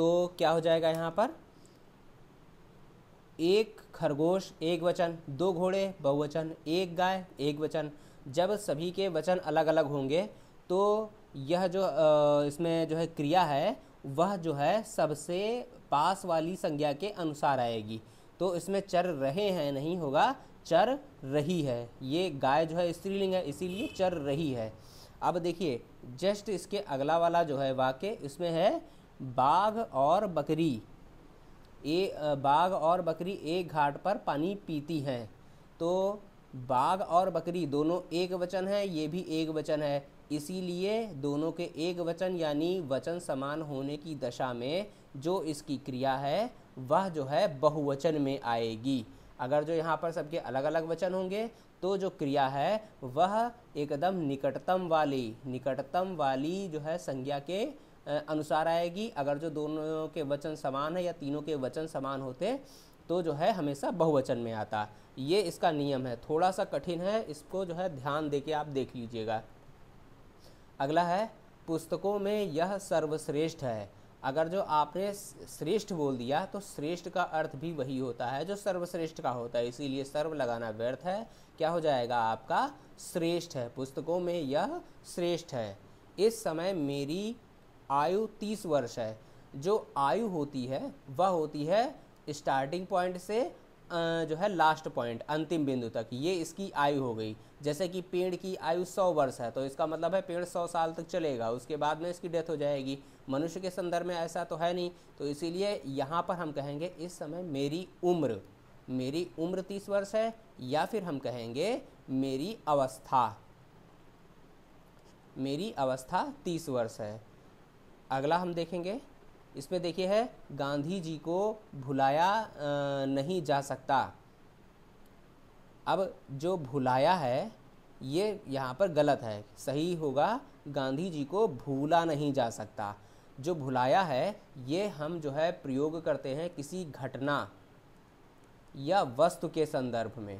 तो क्या हो जाएगा यहाँ पर एक खरगोश एक वचन दो घोड़े बहुवचन एक गाय एक वचन जब सभी के वचन अलग अलग होंगे तो यह जो इसमें जो है क्रिया है वह जो है सबसे पास वाली संज्ञा के अनुसार आएगी तो इसमें चर रहे हैं नहीं होगा चर रही है ये गाय जो है स्त्रीलिंग है इसीलिए चर रही है अब देखिए जस्ट इसके अगला वाला जो है वाक्य इसमें है बाघ और बकरी ए बाघ और बकरी एक घाट पर पानी पीती हैं तो बाघ और बकरी दोनों एक वचन है ये भी एक वचन है इसीलिए दोनों के एक वचन यानी वचन समान होने की दशा में जो इसकी क्रिया है वह जो है बहुवचन में आएगी अगर जो यहाँ पर सबके अलग अलग वचन होंगे तो जो क्रिया है वह एकदम निकटतम वाली निकटतम वाली जो है संज्ञा के अनुसार आएगी अगर जो दोनों के वचन समान है या तीनों के वचन समान होते तो जो है हमेशा बहुवचन में आता ये इसका नियम है थोड़ा सा कठिन है इसको जो है ध्यान दे के आप देख लीजिएगा अगला है पुस्तकों में यह सर्वश्रेष्ठ है अगर जो आपने श्रेष्ठ बोल दिया तो श्रेष्ठ का अर्थ भी वही होता है जो सर्वश्रेष्ठ का होता है इसीलिए सर्व लगाना व्यर्थ है क्या हो जाएगा आपका श्रेष्ठ है पुस्तकों में यह श्रेष्ठ है इस समय मेरी आयु तीस वर्ष है जो आयु होती है वह होती है स्टार्टिंग पॉइंट से जो है लास्ट पॉइंट अंतिम बिंदु तक ये इसकी आयु हो गई जैसे कि पेड़ की आयु सौ वर्ष है तो इसका मतलब है पेड़ सौ साल तक चलेगा उसके बाद में इसकी डेथ हो जाएगी मनुष्य के संदर्भ में ऐसा तो है नहीं तो इसीलिए यहाँ पर हम कहेंगे इस समय मेरी उम्र मेरी उम्र तीस वर्ष है या फिर हम कहेंगे मेरी अवस्था मेरी अवस्था तीस वर्ष है अगला हम देखेंगे इसमें देखिए है गांधी जी को भुलाया नहीं जा सकता अब जो भुलाया है ये यहाँ पर गलत है सही होगा गांधी जी को भूला नहीं जा सकता जो भुलाया है ये हम जो है प्रयोग करते हैं किसी घटना या वस्तु के संदर्भ में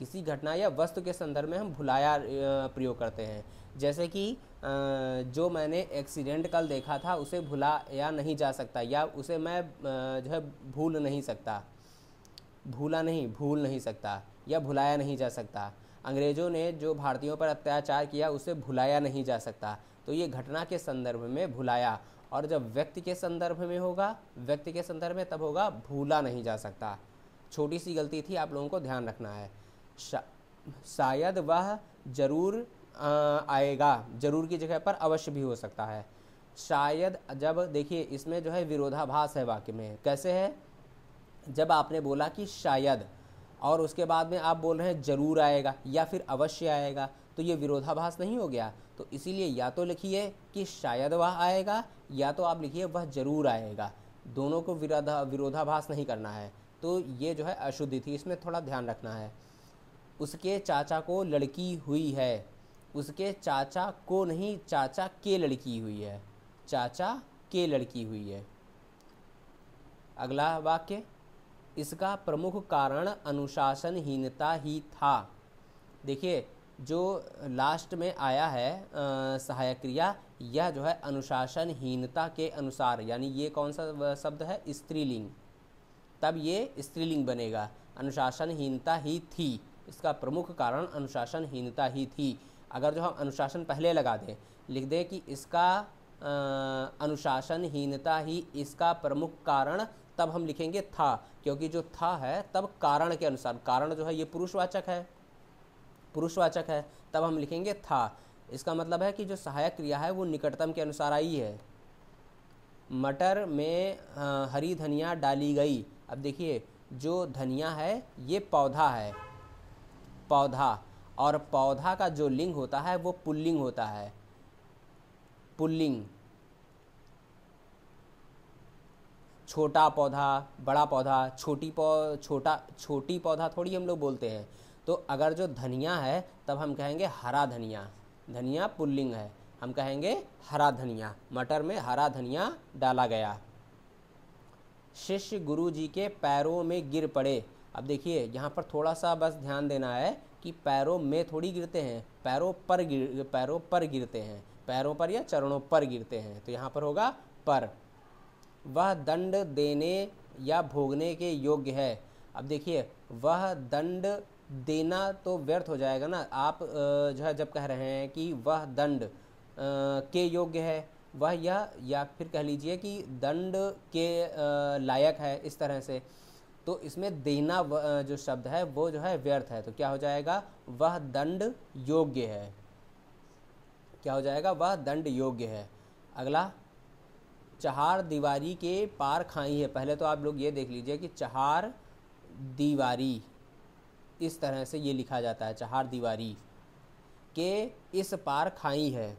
किसी घटना या वस्तु के संदर्भ में हम भुलाया प्रयोग करते हैं जैसे कि जो मैंने एक्सीडेंट कल देखा था उसे भुलाया नहीं जा सकता या उसे मैं जो है भूल नहीं सकता भूला नहीं भूल नहीं सकता या भुलाया नहीं जा सकता अंग्रेज़ों ने जो भारतीयों पर अत्याचार किया उसे भुलाया नहीं जा सकता तो ये घटना के संदर्भ में भुलाया और जब व्यक्ति के संदर्भ में होगा व्यक्ति के संदर्भ में तब होगा भूला नहीं जा सकता छोटी सी गलती थी आप लोगों को ध्यान रखना है शा, शायद वह जरूर आएगा जरूर की जगह पर अवश्य भी हो सकता है शायद जब देखिए इसमें जो है विरोधाभास है वाक्य में कैसे है जब आपने बोला कि शायद और उसके बाद में आप बोल रहे हैं जरूर आएगा या फिर अवश्य आएगा तो ये विरोधाभास नहीं हो गया तो इसीलिए या तो लिखिए कि शायद वह आएगा या तो आप लिखिए वह जरूर आएगा दोनों को विरोधा विरोधाभास नहीं करना है तो ये जो है अशुद्धि थी इसमें थोड़ा ध्यान रखना है उसके चाचा को लड़की हुई है उसके चाचा को नहीं चाचा के लड़की हुई है चाचा के लड़की हुई है अगला वाक्य इसका प्रमुख कारण अनुशासनहीनता ही था देखिए जो लास्ट में आया है सहायक क्रिया यह जो है अनुशासनहीनता के अनुसार यानी ये कौन सा शब्द है स्त्रीलिंग तब ये स्त्रीलिंग बनेगा अनुशासनहीनता ही थी इसका प्रमुख कारण अनुशासनहीनता ही थी अगर जो हम अनुशासन पहले लगा दें लिख दें कि इसका अनुशासनहीनता ही इसका प्रमुख कारण तब हम लिखेंगे था क्योंकि जो था है तब कारण के अनुसार कारण जो है ये पुरुषवाचक है पुरुषवाचक है तब हम लिखेंगे था इसका मतलब है कि जो सहायक क्रिया है वो निकटतम के अनुसार आई है मटर में हरी धनिया डाली गई अब देखिए जो धनिया है ये पौधा है पौधा और पौधा का जो लिंग होता है वो पुल्लिंग होता है पुल्लिंग छोटा पौधा बड़ा पौधा छोटी पौ छोटा छोटी पौधा थोड़ी हम लोग बोलते हैं तो अगर जो धनिया है तब हम कहेंगे हरा धनिया धनिया पुल्लिंग है हम कहेंगे हरा धनिया मटर में हरा धनिया डाला गया शिष्य गुरु जी के पैरों में गिर पड़े अब देखिए यहाँ पर थोड़ा सा बस ध्यान देना है कि पैरों में थोड़ी गिरते हैं पैरों पर गिर पैरों पर गिरते हैं पैरों पर या चरणों पर गिरते हैं तो यहाँ पर होगा पर वह दंड देने या भोगने के योग्य है अब देखिए वह दंड देना तो व्यर्थ हो जाएगा ना आप जो है जब कह रहे हैं कि वह दंड के योग्य है वह यह या फिर कह लीजिए कि दंड के लायक है इस तरह से तो इसमें देना जो शब्द है वो जो है व्यर्थ है तो क्या हो जाएगा वह दंड योग्य है क्या हो जाएगा वह दंड योग्य है अगला चहार दीवारी के पार खाई है पहले तो आप लोग ये देख लीजिए कि चहार दीवारी इस तरह से ये लिखा जाता है चहार दीवारी के इस पार खाई है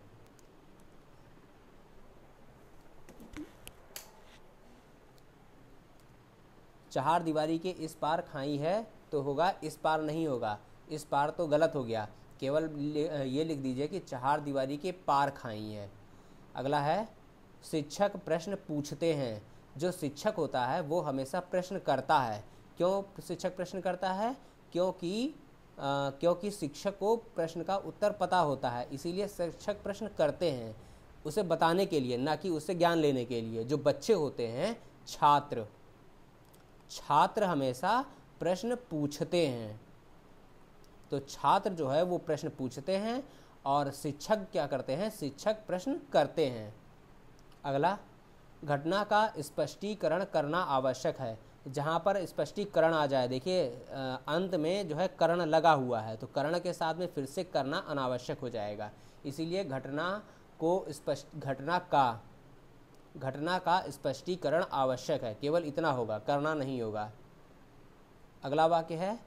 चार दीवारी के इस पार खाई है तो होगा इस पार नहीं होगा इस पार तो गलत हो गया केवल ये लिख दीजिए कि चार दीवारी के पार खाई है अगला है शिक्षक प्रश्न पूछते हैं जो शिक्षक होता है वो हमेशा प्रश्न करता है क्यों शिक्षक प्रश्न करता है क्योंकि आ, क्योंकि शिक्षक को प्रश्न का उत्तर पता होता है इसीलिए शिक्षक प्रश्न करते हैं उसे बताने के लिए ना कि उसे ज्ञान लेने के लिए जो बच्चे होते हैं छात्र छात्र हमेशा प्रश्न पूछते हैं तो छात्र जो है वो प्रश्न पूछते हैं और शिक्षक क्या करते हैं शिक्षक प्रश्न करते हैं अगला घटना का स्पष्टीकरण करना आवश्यक है जहाँ पर स्पष्टीकरण आ जाए देखिए अंत में जो है करण लगा हुआ है तो करण के साथ में फिर से करना अनावश्यक हो जाएगा इसीलिए घटना को स्पष्ट घटना का घटना का स्पष्टीकरण आवश्यक है केवल इतना होगा करना नहीं होगा अगला वाक्य है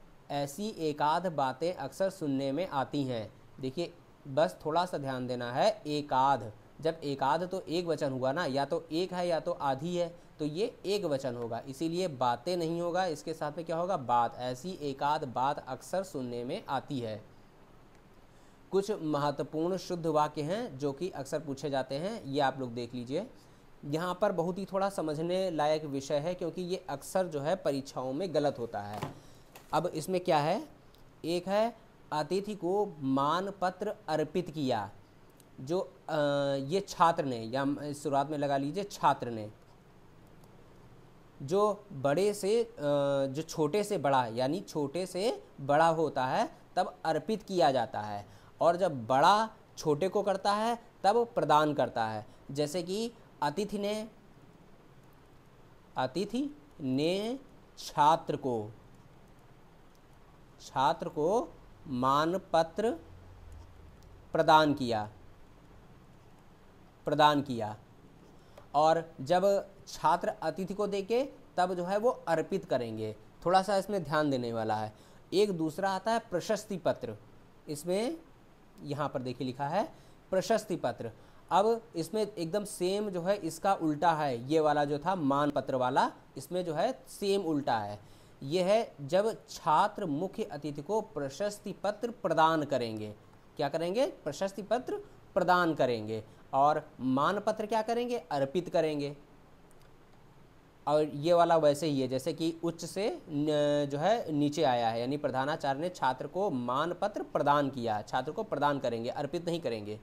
ऐसी एकाध बातें अक्सर सुनने में आती हैं देखिए बस थोड़ा सा ध्यान देना है एकाध जब एकाध तो एक वचन हुआ ना या तो एक है या तो आधी है तो ये एक वचन होगा इसीलिए बातें नहीं होगा इसके साथ में क्या होगा बात ऐसी एकाध बात अक्सर सुनने में आती है कुछ महत्वपूर्ण शुद्ध वाक्य हैं जो कि अक्सर पूछे जाते हैं ये आप लोग देख लीजिए यहाँ पर बहुत ही थोड़ा समझने लायक विषय है क्योंकि ये अक्सर जो है परीक्षाओं में गलत होता है अब इसमें क्या है एक है अतिथि को मान पत्र अर्पित किया जो आ, ये छात्र ने या शुरुआत में लगा लीजिए छात्र ने जो बड़े से जो छोटे से बड़ा यानी छोटे से बड़ा होता है तब अर्पित किया जाता है और जब बड़ा छोटे को करता है तब प्रदान करता है जैसे कि अतिथि ने अतिथि ने छात्र को छात्र को मानपत्र प्रदान किया प्रदान किया और जब छात्र अतिथि को देके तब जो है वो अर्पित करेंगे थोड़ा सा इसमें ध्यान देने वाला है एक दूसरा आता है प्रशस्ति पत्र इसमें यहाँ पर देखिए लिखा है प्रशस्ति पत्र अब इसमें एकदम सेम जो है इसका उल्टा है ये वाला जो था मानपत्र वाला इसमें जो है सेम उल्टा है यह है जब छात्र मुख्य अतिथि को प्रशस्ति पत्र प्रदान करेंगे क्या करेंगे प्रशस्ति पत्र प्रदान करेंगे और मानपत्र क्या करेंगे अर्पित करेंगे और ये वाला वैसे ही है जैसे कि उच्च से जो है नीचे आया है यानी प्रधानाचार्य ने छात्र को मानपत्र प्रदान किया छात्र को प्रदान करेंगे अर्पित नहीं करेंगे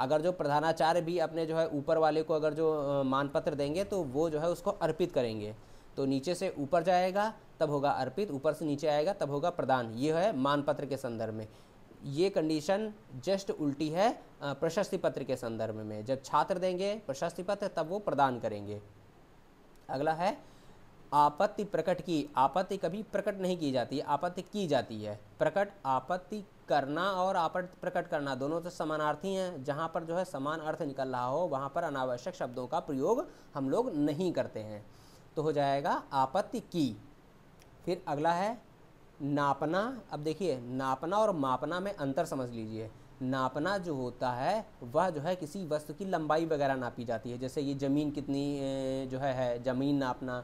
अगर जो प्रधानाचार्य भी अपने जो है ऊपर वाले को अगर जो मानपत्र देंगे तो वो जो है उसको अर्पित करेंगे तो नीचे से ऊपर जाएगा तब होगा अर्पित ऊपर से नीचे आएगा तब होगा प्रदान ये है मानपत्र के संदर्भ में ये कंडीशन जस्ट उल्टी है प्रशस्ति पत्र के संदर्भ में जब छात्र देंगे प्रशस्ति पत्र तब वो प्रदान करेंगे अगला है आपत्ति प्रकट की आपत्ति कभी प्रकट नहीं की जाती आपत्ति की जाती है प्रकट आपत्ति करना और आपट प्रकट करना दोनों तो समानार्थी हैं जहाँ पर जो है समान अर्थ निकल रहा हो वहाँ पर अनावश्यक शब्दों का प्रयोग हम लोग नहीं करते हैं तो हो जाएगा आपत्ति की फिर अगला है नापना अब देखिए नापना और मापना में अंतर समझ लीजिए नापना जो होता है वह जो है किसी वस्तु की लंबाई वगैरह नापी जाती है जैसे ये ज़मीन कितनी जो है, है ज़मीन नापना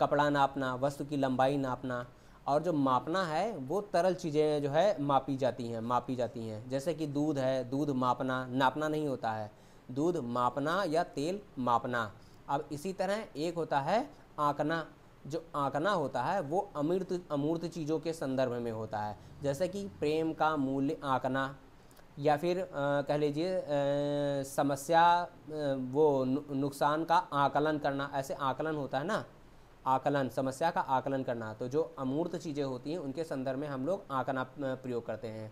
कपड़ा नापना वस्तु की लंबाई नापना और जो मापना है वो तरल चीज़ें जो है मापी जाती हैं मापी जाती हैं जैसे कि दूध है दूध मापना नापना नहीं होता है दूध मापना या तेल मापना अब इसी तरह एक होता है आंकना जो आंकना होता है वो अमूर्त अमूर्त चीज़ों के संदर्भ में होता है जैसे कि प्रेम का मूल्य आंकना या फिर आ, कह लीजिए समस्या आ, वो नुकसान का आकलन करना ऐसे आकलन होता है ना आकलन समस्या का आकलन करना तो जो अमूर्त चीज़ें होती हैं उनके संदर्भ में हम लोग आंकना प्रयोग करते हैं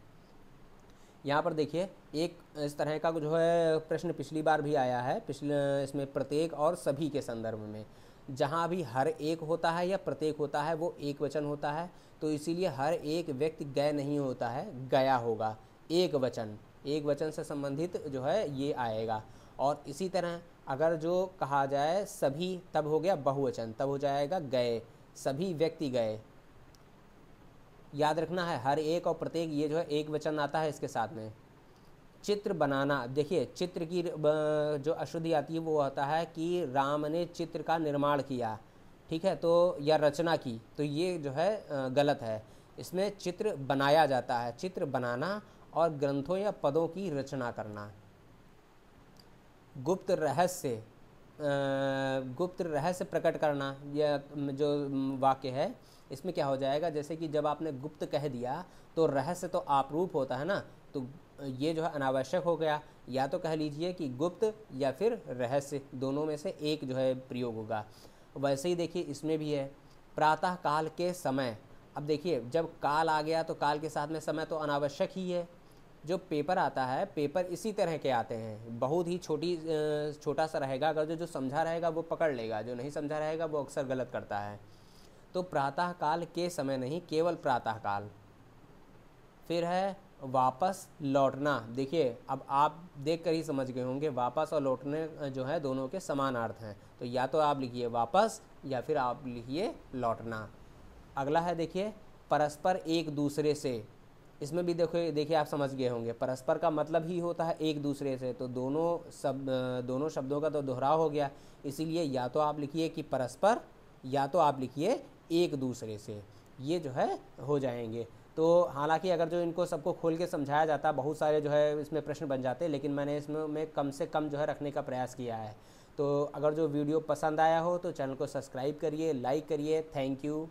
यहाँ पर देखिए एक इस तरह का जो है प्रश्न पिछली बार भी आया है पिछले इसमें प्रत्येक और सभी के संदर्भ में जहाँ भी हर एक होता है या प्रत्येक होता है वो एक वचन होता है तो इसीलिए हर एक व्यक्ति गय नहीं होता है गया होगा एक वचन एक वचन से संबंधित जो है ये आएगा और इसी तरह अगर जो कहा जाए सभी तब हो गया बहुवचन तब हो जाएगा गए सभी व्यक्ति गए याद रखना है हर एक और प्रत्येक ये जो है एक वचन आता है इसके साथ में चित्र बनाना देखिए चित्र की जो अशुद्धि आती है वो होता है कि राम ने चित्र का निर्माण किया ठीक है तो या रचना की तो ये जो है गलत है इसमें चित्र बनाया जाता है चित्र बनाना और ग्रंथों या पदों की रचना करना गुप्त रहस्य गुप्त रहस्य प्रकट करना यह जो वाक्य है इसमें क्या हो जाएगा जैसे कि जब आपने गुप्त कह दिया तो रहस्य तो आपरूप होता है ना तो ये जो है अनावश्यक हो गया या तो कह लीजिए कि गुप्त या फिर रहस्य दोनों में से एक जो है प्रयोग होगा वैसे ही देखिए इसमें भी है प्रातः काल के समय अब देखिए जब काल आ गया तो काल के साथ में समय तो अनावश्यक ही है जो पेपर आता है पेपर इसी तरह के आते हैं बहुत ही छोटी छोटा सा रहेगा अगर जो जो समझा रहेगा वो पकड़ लेगा जो नहीं समझा रहेगा वो अक्सर गलत करता है तो प्रातःकाल के समय नहीं केवल प्रातःकाल फिर है वापस लौटना देखिए अब आप देख कर ही समझ गए होंगे वापस और लौटने जो है दोनों के समान अर्थ हैं तो या तो आप लिखिए वापस या फिर आप लिखिए लौटना अगला है देखिए परस्पर एक दूसरे से इसमें भी देखो देखिए आप समझ गए होंगे परस्पर का मतलब ही होता है एक दूसरे से तो दोनों सब दोनों शब्दों का तो दोहराव हो गया इसीलिए या तो आप लिखिए कि परस्पर या तो आप लिखिए एक दूसरे से ये जो है हो जाएंगे तो हालांकि अगर जो इनको सबको खोल के समझाया जाता बहुत सारे जो है इसमें प्रश्न बन जाते लेकिन मैंने इसमें मैं कम से कम जो है रखने का प्रयास किया है तो अगर जो वीडियो पसंद आया हो तो चैनल को सब्सक्राइब करिए लाइक करिए थैंक यू